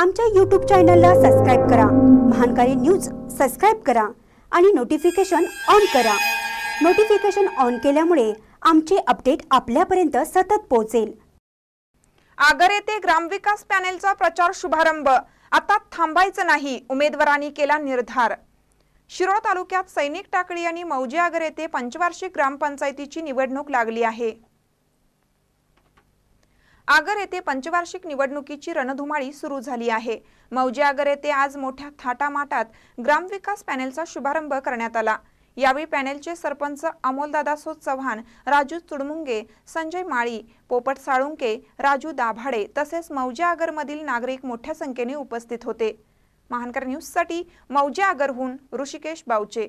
आमच्या यूट्यूब चॅनलला सबस्क्राईब करा महानकारी न्यूज सबस्क्राईब करा आणि नोटिफिकेशन ऑन करा नोटिफिकेशन ऑन केल्यामुळे आमचे अपडेट आपल्यापर्यंत सतत पोहोचेल आगर येथे ग्रामविकास पॅनेलचा प्रचार शुभारंभ आता थांबायचं नाही उमेदवारांनी केला निर्धार शिरोळ तालुक्यात सैनिक टाकळी आणि मौजे आगर येथे पंचवार्षिक ग्रामपंचायतीची निवडणूक लागली आहे आगर येथे पंचवार्षिक निवडणुकीची रणधुमाळी सुरू झाली आहे मौजे आगर येथे आज मोठ्या थाटामाटात ग्रामविकास पॅनेलचा शुभारंभ करण्यात आला यावेळी पॅनेलचे सरपंच सोद चव्हाण राजू चुडमुंगे संजय माळी पोपट साळुंके राजू दाभाडे तसेच मौजे आगरमधील नागरिक मोठ्या संख्येने उपस्थित होते महानकर न्यूजसाठी मौजे आगरहून ऋषिकेश बावचे